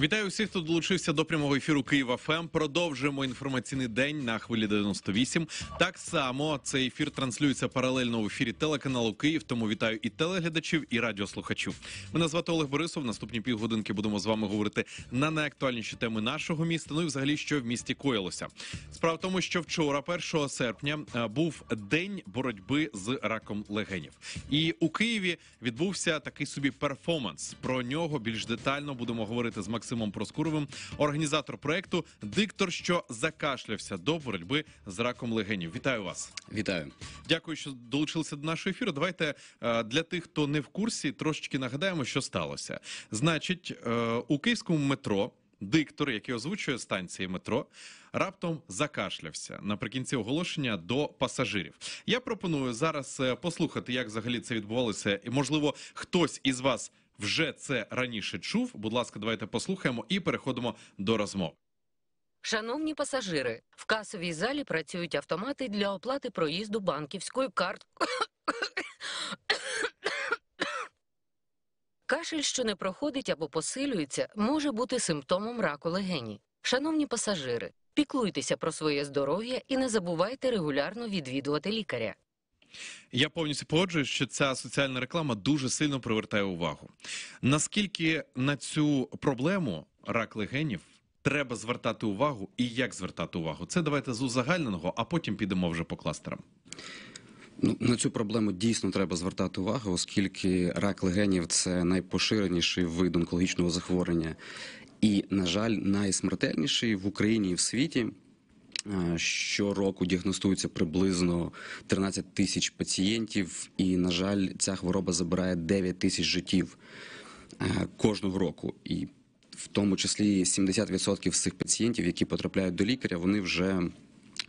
Вітаю всіх, хто долучився до прямого ефіру Києва ФМ. Ем. Продовжуємо інформаційний день на хвилі 98. Так само цей ефір транслюється паралельно в ефірі телеканалу Київ. Тому вітаю і телеглядачів, і радіослухачів. Мене звати Олег Борисов. Наступні півгодинки будемо з вами говорити на найактуальніші теми нашого міста. Ну і взагалі, що в місті коїлося. Справа в тому, що вчора, 1 серпня, е, був день боротьби з раком легенів, і у Києві відбувся такий собі перформанс. Про нього більш детально будемо говорити з Максимом. Максимом Проскуровим, організатор проекту, диктор, що закашлявся до боротьби з раком легенів. Вітаю вас! Вітаю, дякую, що долучилися до нашого ефіру. Давайте е, для тих, хто не в курсі, трошечки нагадаємо, що сталося. Значить, е, у київському метро. Диктор, який озвучує станції метро, раптом закашлявся наприкінці оголошення до пасажирів. Я пропоную зараз е, послухати, як взагалі це відбувалося, і можливо, хтось із вас вже це раніше чув. Будь ласка, давайте послухаємо і переходимо до розмов. Шановні пасажири, в касовій залі працюють автомати для оплати проїзду банківською карткою. Кашель, що не проходить або посилюється, може бути симптомом раку легені. Шановні пасажири, піклуйтеся про своє здоров'я і не забувайте регулярно відвідувати лікаря. Я повністю погоджуюсь, що ця соціальна реклама дуже сильно привертає увагу. Наскільки на цю проблему рак легенів треба звертати увагу, і як звертати увагу? Це давайте з узагальненого, а потім підемо вже по кластерам. Ну, на цю проблему дійсно треба звертати увагу, оскільки рак легенів це найпоширеніший вид онкологічного захворювання, і, на жаль, найсмертельніший в Україні і в світі. Е, щороку діагностується приблизно 13 тисяч пацієнтів, і, на жаль, ця хвороба забирає 9 тисяч життів е, кожного року. І в тому числі 70% з цих пацієнтів, які потрапляють до лікаря, вони вже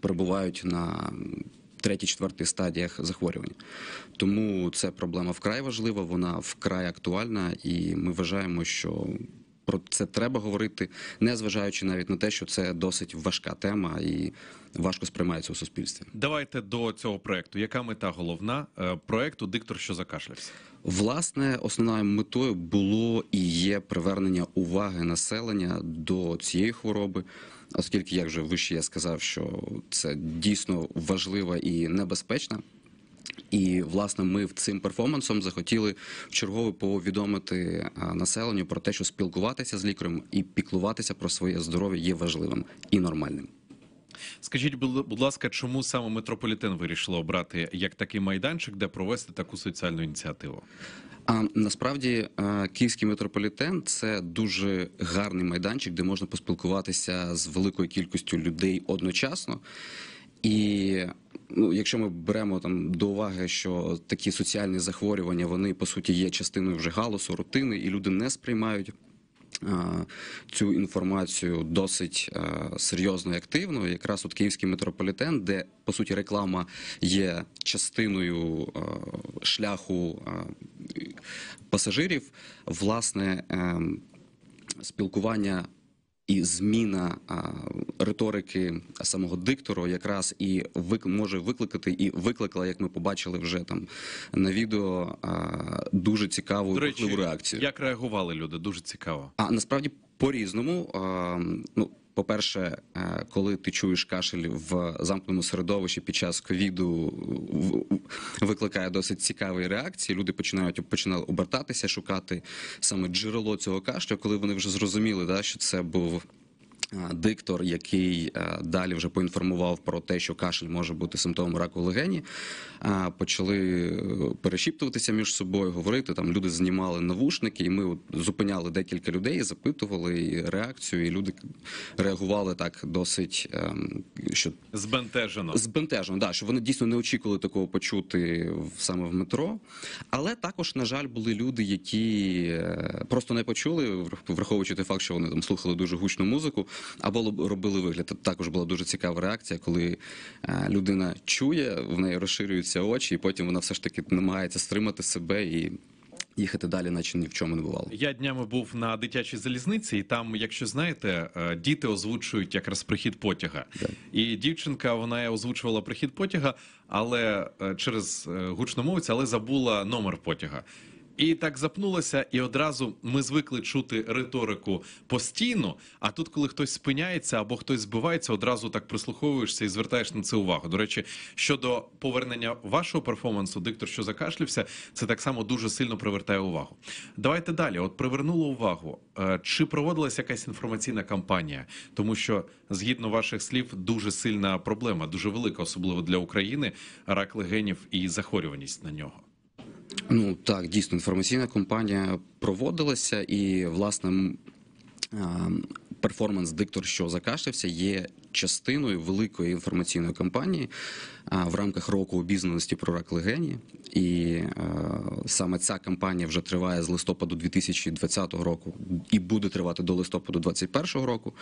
перебувають на третій, четвертій стадіях захворювання. Тому ця проблема вкрай важлива, вона вкрай актуальна, і ми вважаємо, що про це треба говорити, не зважаючи навіть на те, що це досить важка тема і важко сприймається у суспільстві. Давайте до цього проекту. Яка мета головна е, проекту Диктор, що закашлявся? Власне, основною метою було і є привернення уваги населення до цієї хвороби. Оскільки як вже вище я сказав, що це дійсно важлива і небезпечна і власне ми цим перформансом захотіли в чергове повідомити населенню про те, що спілкуватися з лікарем і піклуватися про своє здоров'я є важливим і нормальним. Скажіть, будь ласка, чому саме метрополітен вирішило обрати як такий майданчик, де провести таку соціальну ініціативу? А насправді київський метрополітен це дуже гарний майданчик, де можна поспілкуватися з великою кількістю людей одночасно. І ну, якщо ми беремо там до уваги, що такі соціальні захворювання вони по суті є частиною вже галусу, рутини, і люди не сприймають. Цю інформацію досить серйозно і активно, якраз от київський метрополітен, де по суті реклама є частиною шляху пасажирів, власне ем, спілкування і зміна риторики самого диктора якраз і може викликати і викликала, як ми побачили вже там на відео дуже цікаву До речі, реакцію. Як реагували люди? Дуже цікаво. А насправді по різному ну по-перше, е, коли ти чуєш кашель в замкненому середовищі під час ковіду, викликає досить цікаві реакції. Люди починають починали обертатися, шукати саме джерело цього кашлю, коли вони вже зрозуміли, да, що це був. Диктор, який е, далі вже поінформував про те, що кашель може бути симптомом раку легені, почали е, перешіптуватися між собою, говорити. Там люди знімали навушники, і ми зупиняли декілька людей, запитували реакцію, і люди реагували так досить ем, що збентежено. Збентежено, да, що вони дійсно не очікували такого почути саме в метро. Але також, на жаль, були люди, які е, просто не почули, враховуючи той факт, що вони там слухали дуже гучну музику або робили вигляд. Також була дуже цікава реакція, коли е, людина чує, в неї розширюються очі, і потім вона все ж таки намагається стримати себе і. Їхати далі, наче ні в чому не бувало. Я днями був на дитячій залізниці, і там, якщо знаєте, е, діти озвучують якраз прихід потяга. Так. І дівчинка вона озвучувала прихід потяга, але е, через гучномовець, але забула номер потяга. І так запнулася, і одразу ми звикли чути риторику постійно. А тут, коли хтось спиняється або хтось збивається, одразу так прислуховуєшся і звертаєш на це увагу. До речі, щодо повернення вашого перформансу, диктор, що закашлявся, це так само дуже сильно привертає увагу. Давайте далі. От привернуло увагу, е, чи проводилася якась інформаційна кампанія, тому що згідно ваших слів, дуже сильна проблема, дуже велика, особливо для України, рак легенів і захворюваність на нього. Ну так, дійсно, інформаційна кампанія проводилася, і власне перформанс диктор, що закашився, є частиною великої інформаційної кампанії в рамках року обізнаності про рак легені. І саме ця кампанія вже триває з листопаду 2020 року і буде тривати до листопаду 2021 року.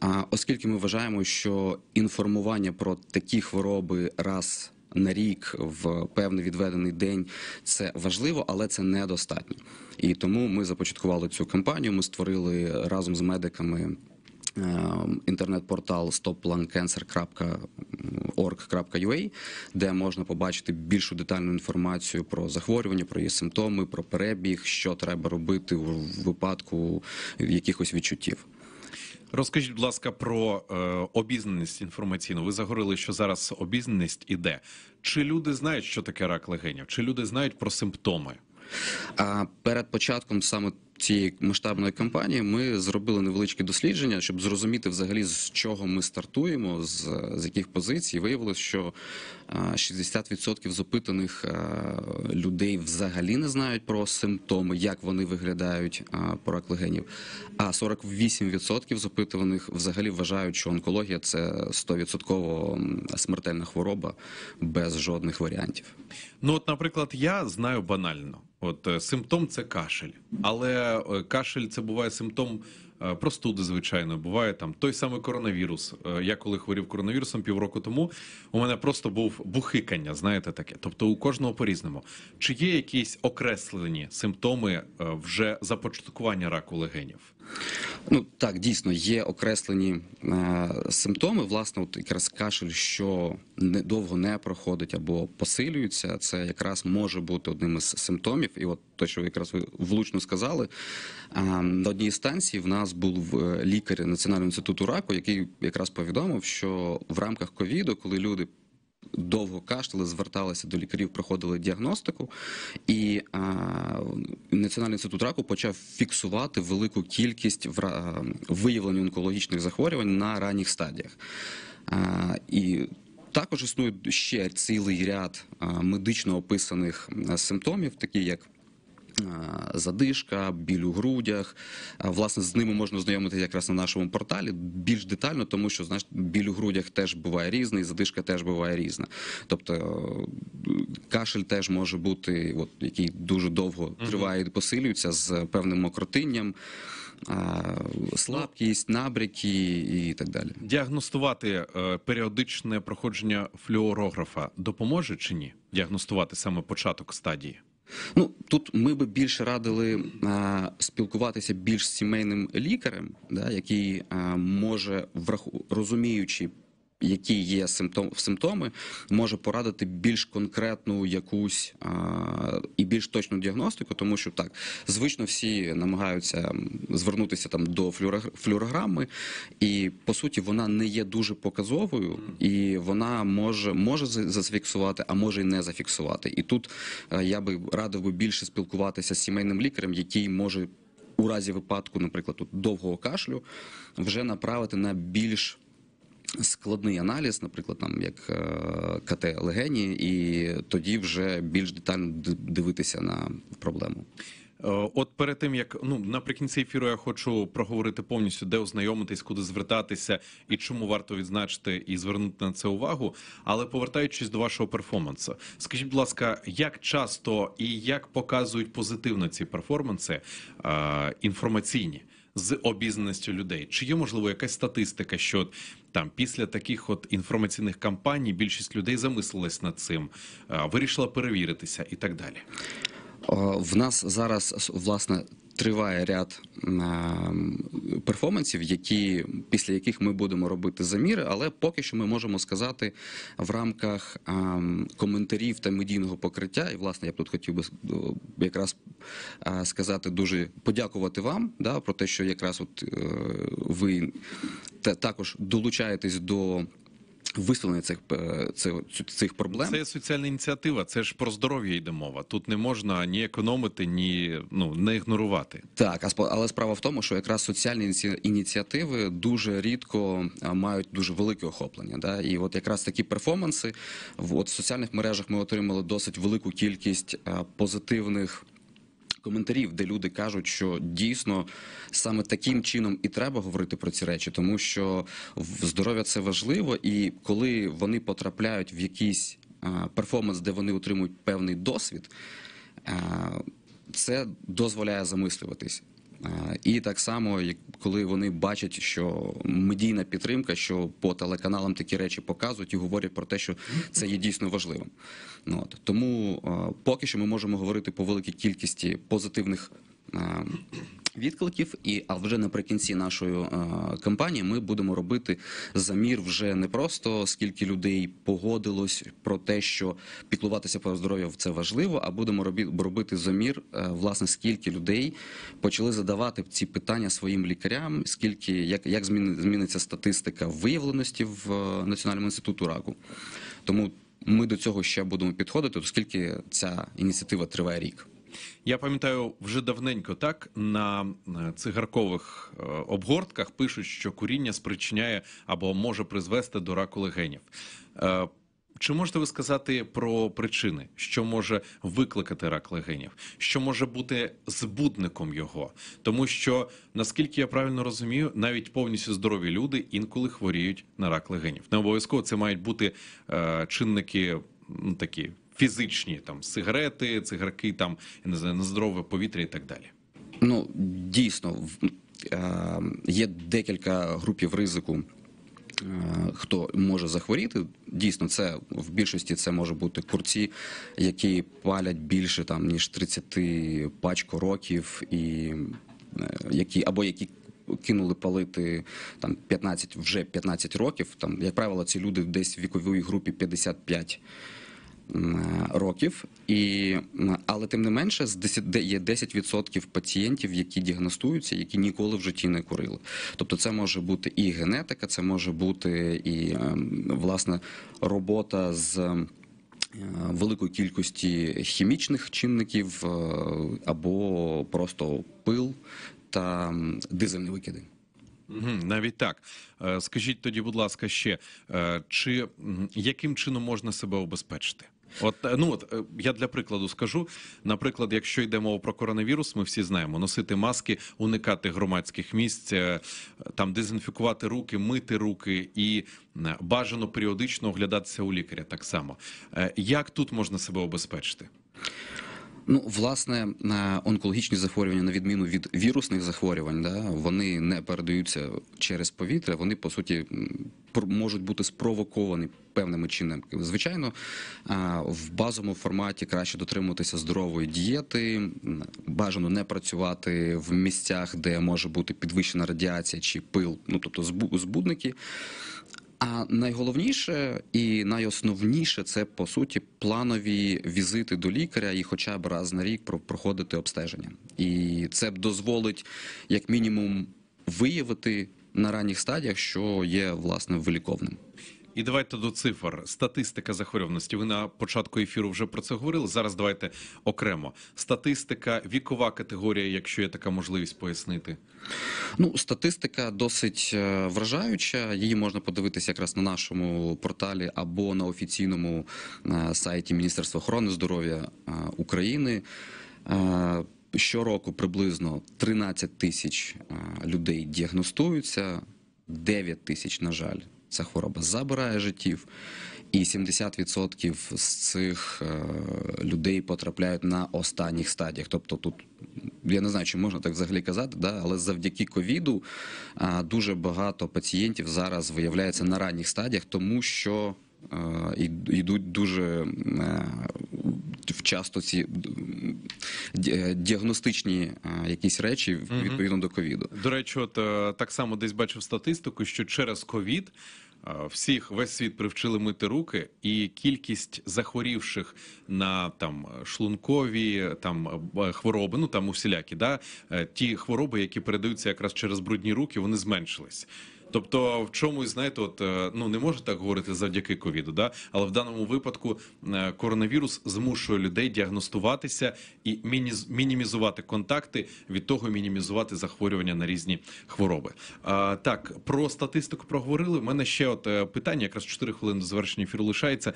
А оскільки ми вважаємо, що інформування про такі хвороби раз на рік в певний відведений день це важливо, але це недостатньо. І тому ми започаткували цю кампанію. Ми створили разом з медиками. Ем, інтернет-портал stoplungcancer.org.ua, де можна побачити більшу детальну інформацію про захворювання, про її симптоми, про перебіг, що треба робити у випадку якихось відчуттів. Розкажіть, будь ласка, про е, обізнаність інформаційну. Ви загорили, що зараз обізнаність іде. Чи люди знають, що таке рак легенів? Чи люди знають про симптоми? А перед початком саме цієї масштабної кампанії ми зробили невеличкі дослідження, щоб зрозуміти взагалі з чого ми стартуємо, з з яких позицій виявилось, що 60% запитаних людей взагалі не знають про симптоми, як вони виглядають по рак легенів. А 48% запитуваних взагалі вважають, що онкологія це 100% смертельна хвороба без жодних варіантів. Ну от, наприклад, я знаю банально, от е, симптом це кашель, але Е, кашель це буває симптом е, простуди, звичайно. Буває там той самий коронавірус. Е, я коли хворів коронавірусом півроку тому, у мене просто був бухикання, знаєте, таке. Тобто у кожного по різному. Чи є якісь окреслені симптоми вже започаткування раку легенів? Ну так дійсно є окреслені е, симптоми. Власне, от якраз кашель, що недовго не проходить або посилюється, це якраз може бути одним із симптомів. І от те, що ви якраз ви влучно сказали, е, на одній станції в нас був е, лікар Національного інституту раку, який якраз повідомив, що в рамках ковіду, коли люди довго кашляли, зверталися до лікарів, проходили діагностику, і а, Національний інститут раку почав фіксувати велику кількість виявлень онкологічних захворювань на ранніх стадіях. А, і також існує ще цілий ряд медично описаних симптомів, такі як Е, задишка, біль у грудях. Е, власне, з ними можна знайомитися якраз на нашому порталі більш детально, тому що знач біль у грудях теж буває різний, задишка теж буває різна. Тобто е, кашель теж може бути, от, який дуже довго триває і посилюється з певним мокротинням, слабкість, набряки і так далі. Діагностувати періодичне проходження флюорографа допоможе чи ні? Діагностувати саме початок стадії? Ну тут ми би більше радили а, е, спілкуватися більш сімейним лікарем, да, який а, е, може враху розуміючи які є симптом симптоми, може порадити більш конкретну якусь а, і більш точну діагностику, тому що так звично всі намагаються звернутися там до флюорограми, і по суті вона не є дуже показовою, і вона може може зафіксувати, а може і не зафіксувати. І тут е, я би радив би більше спілкуватися з сімейним лікарем, який може у разі випадку, наприклад, довгого кашлю, вже направити на більш Складний аналіз, наприклад, там як е, КТ легені, і тоді вже більш детально дивитися на проблему. Е, от перед тим як ну наприкінці ефіру я хочу проговорити повністю, де ознайомитись, куди звертатися і чому варто відзначити і звернути на це увагу. Але повертаючись до вашого перформансу, скажіть, будь ласка, як часто і як показують позитивно ці перформанси е, інформаційні? з обізнаністю людей. Чи є можливо якась статистика, що там після таких от інформаційних кампаній більшість людей замислилась над цим, вирішила перевіритися і так далі? Е, в нас зараз власне триває ряд ем, перформансів, які після яких ми будемо робити заміри, але поки що ми можемо сказати в рамках ем, коментарів та медійного покриття, і власне я б тут хотів би е, якраз е, сказати дуже подякувати вам, да, про те, що якраз от е, ви також долучаєтесь до. Висловлення е, цих цих проблем. Це соціальна ініціатива. Це ж про здоров'я йде мова. Тут не можна ні економити, ні ну не ігнорувати. Так, але справа в тому, що якраз соціальні ініціативи дуже рідко е, мають дуже велике охоплення. Да? І от якраз такі перформанси от в соціальних мережах ми отримали досить велику кількість е, позитивних коментарів, де люди кажуть, що дійсно саме таким чином і треба говорити про ці речі, тому що здоров'я це важливо, і коли вони потрапляють в якийсь перформанс, де вони отримують певний досвід, це дозволяє замислюватись. І так само, коли вони бачать, що медійна підтримка, що по телеканалам такі речі показують і говорять про те, що це є дійсно важливим. Ну, от. Тому е, поки що ми можемо говорити по великій кількості позитивних. Е, відкликів. І а вже наприкінці нашої е, кампанії ми будемо робити замір вже не просто скільки людей погодилось про те, що піклуватися про здоров'я це важливо. А будемо робити замір, е, власне, скільки людей почали задавати ці питання своїм лікарям, скільки як як зміниться статистика виявленості в е, національному інституту раку, тому ми до цього ще будемо підходити, оскільки ця ініціатива триває рік. Я пам'ятаю вже давненько так на е, цигаркових е, обгортках пишуть, що куріння спричиняє або може призвести до раку легенів. Е, чи можете ви сказати про причини, що може викликати рак легенів, що може бути збудником його? Тому що наскільки я правильно розумію, навіть повністю здорові люди інколи хворіють на рак легенів. Не обов'язково це мають бути е, чинники ну, такі фізичні там сигарети, цигарки, там не знаю, нездорове повітря і так далі. Ну дійсно е, є декілька групів ризику. Е, хто може захворіти, дійсно, це в більшості це може бути курці, які палять більше там ніж 30 пачко років, і е, які або які кинули палити там 15, вже 15 років. Там як правило, ці люди десь в віковій групі 55 років. Е, років, і але тим не менше, з 10, є 10% пацієнтів, які діагностуються, які ніколи в житті не курили. Тобто, це може бути і генетика, це може бути і ем, власне робота з. Е, Великої кількості хімічних чинників е, або просто пил та дизельні викиди. Навіть так скажіть тоді, будь ласка, ще чи яким чином можна себе обезпечити? От е, ну от е, я для прикладу скажу: наприклад, якщо йде мова про коронавірус, ми всі знаємо носити маски, уникати громадських місць, е, там дезінфікувати руки, мити руки і бажано періодично оглядатися у лікаря. Так само як тут можна себе обезпечити? Ну, власне, онкологічні захворювання, на відміну від вірусних захворювань, да, вони не передаються через повітря, вони по суті можуть бути спровоковані певними чинниками. Звичайно, в базовому форматі краще дотримуватися здорової дієти, бажано не працювати в місцях, де може бути підвищена радіація чи пил, ну тобто збудники. А найголовніше і найосновніше це по суті планові візити до лікаря і, хоча б раз на рік, проходити обстеження, і це б дозволить як мінімум виявити на ранніх стадіях, що є власне виліковним. І давайте до цифр. Статистика захворюваності. Ви на початку ефіру вже про це говорили. Зараз давайте окремо. Статистика, вікова категорія, якщо є така можливість пояснити. Ну, статистика досить е, вражаюча. Її можна подивитися якраз на нашому порталі або на офіційному е, сайті Міністерства охорони здоров'я е, України. Щороку приблизно 13 тисяч людей діагностуються, 9 тисяч, на жаль. Ця хвороба забирає життів, і 70% з цих е, людей потрапляють на останніх стадіях. Тобто, тут я не знаю, чи можна так взагалі казати, да? але завдяки ковіду е, дуже багато пацієнтів зараз виявляється на ранніх стадіях, тому що е, йдуть дуже вчасно ці е, діагностичні е, якісь речі відповідно до ковіду. До речі, от е, так само десь бачив статистику, що через ковід. Всіх весь світ привчили мити руки, і кількість захворівших на там шлункові там хвороби, ну там усілякі, да ті хвороби, які передаються якраз через брудні руки, вони зменшились. Тобто, в чомусь знаєте, от е, ну не можна так говорити завдяки ковіду, да але в даному випадку е, коронавірус змушує людей діагностуватися і мінімізувати контакти від того, мінімізувати захворювання на різні хвороби. А, Так про статистику проговорили. У мене ще от е, питання, якраз 4 хвилини до завершення ефіру лишається.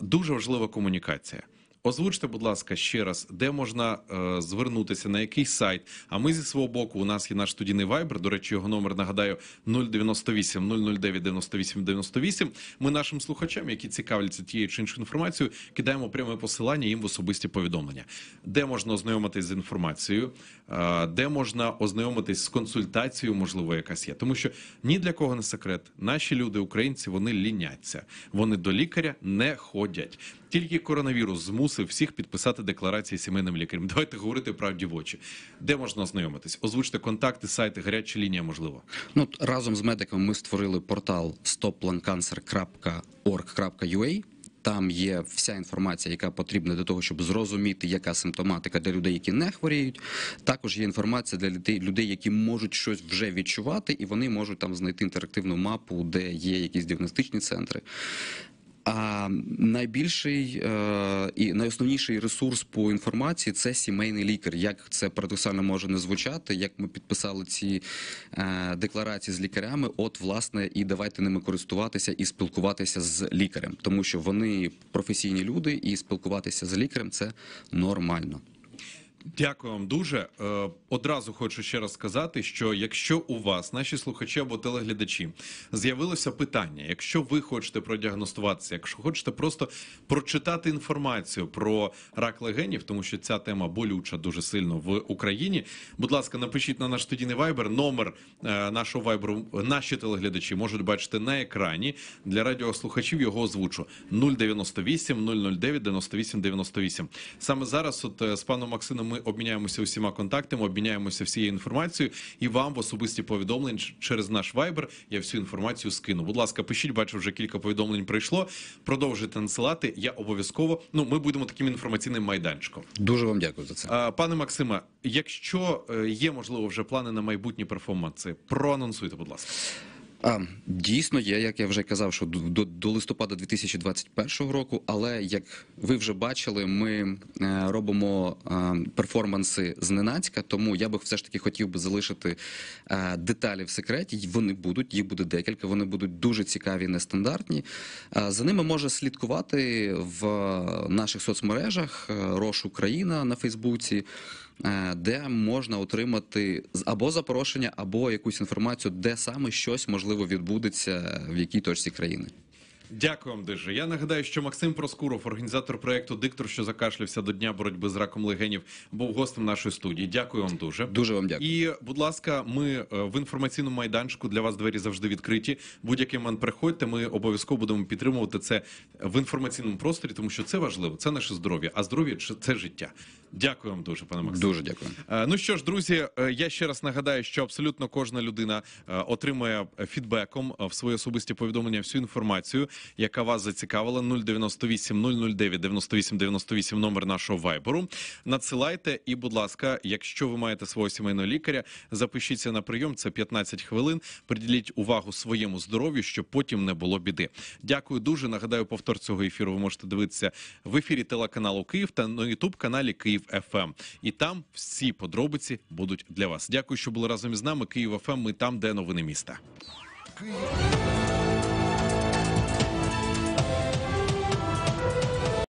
Дуже важлива комунікація. Озвучте, будь ласка, ще раз, де можна е, звернутися, на який сайт. А ми зі свого боку, у нас є наш студійний вайбер. До речі, його номер нагадаю 098 009 98 98. Ми нашим слухачам, які цікавляться тією чи іншою інформацією, кидаємо пряме посилання їм в особисті повідомлення, де можна ознайомитись з інформацією, е, де можна ознайомитись з консультацією, можливо, якась є. Тому що ні для кого не секрет, наші люди, українці, вони ліняться, вони до лікаря не ходять. Тільки коронавірус змусив змусив всіх підписати декларації сімейним лікарем. Давайте говорити правді в очі. Де можна ознайомитись? Озвучте контакти, сайти, гаряча лінія, можливо. Ну разом з медиками ми створили портал stoplungcancer.org.ua. Там є вся інформація, яка потрібна для того, щоб зрозуміти, яка симптоматика для людей, які не хворіють. Також є інформація для людей, які можуть щось вже відчувати, і вони можуть там знайти інтерактивну мапу, де є якісь діагностичні центри. А найбільший е, і найосновніший ресурс по інформації це сімейний лікар. Як це парадоксально може не звучати? Як ми підписали ці е, декларації з лікарями? От, власне, і давайте ними користуватися і спілкуватися з лікарем, тому що вони професійні люди, і спілкуватися з лікарем це нормально. Дякую вам дуже. Е, одразу хочу ще раз сказати, що якщо у вас, наші слухачі або телеглядачі, з'явилося питання, якщо ви хочете продіагностуватися, якщо хочете просто прочитати інформацію про рак легенів, тому що ця тема болюча дуже сильно в Україні. Будь ласка, напишіть на наш тодіний вайбер. Номер е, нашого вайберу наші телеглядачі можуть бачити на екрані для радіослухачів. Його озвучу 098 009 98 98. Саме зараз, от е, з паном Максимом. Ми обміняємося усіма контактами, обміняємося всією інформацією, і вам в особисті повідомлення через наш вайбер я всю інформацію скину. Будь ласка, пишіть, бачу, вже кілька повідомлень прийшло. Продовжуйте надсилати. Я обов'язково ну ми будемо таким інформаційним майданчиком. Дуже вам дякую за це, пане Максиме. Якщо е, є можливо вже плани на майбутні перформанси, проанонсуйте, будь ласка. А, дійсно є, як я вже казав, що до, до листопада 2021 року. Але як ви вже бачили, ми е, робимо е, перформанси зненацька. Тому я би все ж таки хотів би залишити е, деталі в секреті. Вони будуть, їх буде декілька. Вони будуть дуже цікаві, нестандартні. Е, за ними може слідкувати в наших соцмережах е, Рош Україна на Фейсбуці. Е, де можна отримати або запрошення, або якусь інформацію, де саме щось можливо відбудеться в якій точці країни. Дякую дуже. Я нагадаю, що Максим Проскуров, організатор проекту Диктор, що закашлявся до дня боротьби з раком легенів, був гостем нашої студії. Дякую вам дуже. Дуже вам дякую. І, будь ласка, ми е, в інформаційному майданчику для вас двері завжди відкриті. Будь-який момент приходьте. Ми обов'язково будемо підтримувати це в інформаційному просторі, тому що це важливо. Це наше здоров'я, а здоров'я це життя. Дякую вам дуже, пане Максим. Дуже дякую. Е, ну що ж, друзі, е, я ще раз нагадаю, що абсолютно кожна людина отримує фідбеком в свої особисті повідомлення всю інформацію яка вас зацікавила. 098 009 98 98 номер нашого вайберу. Надсилайте і, будь ласка, якщо ви маєте свого сімейного лікаря, запишіться на прийом. Це 15 хвилин. Приділіть увагу своєму здоров'ю, щоб потім не було біди. Дякую дуже. Нагадаю, повтор цього ефіру. Ви можете дивитися в ефірі телеканалу Київ та на Ютуб каналі Київ ФМ. І там всі подробиці будуть для вас. Дякую, що були разом із нами. Київ ФМ. Ми там, де новини міста. Київ.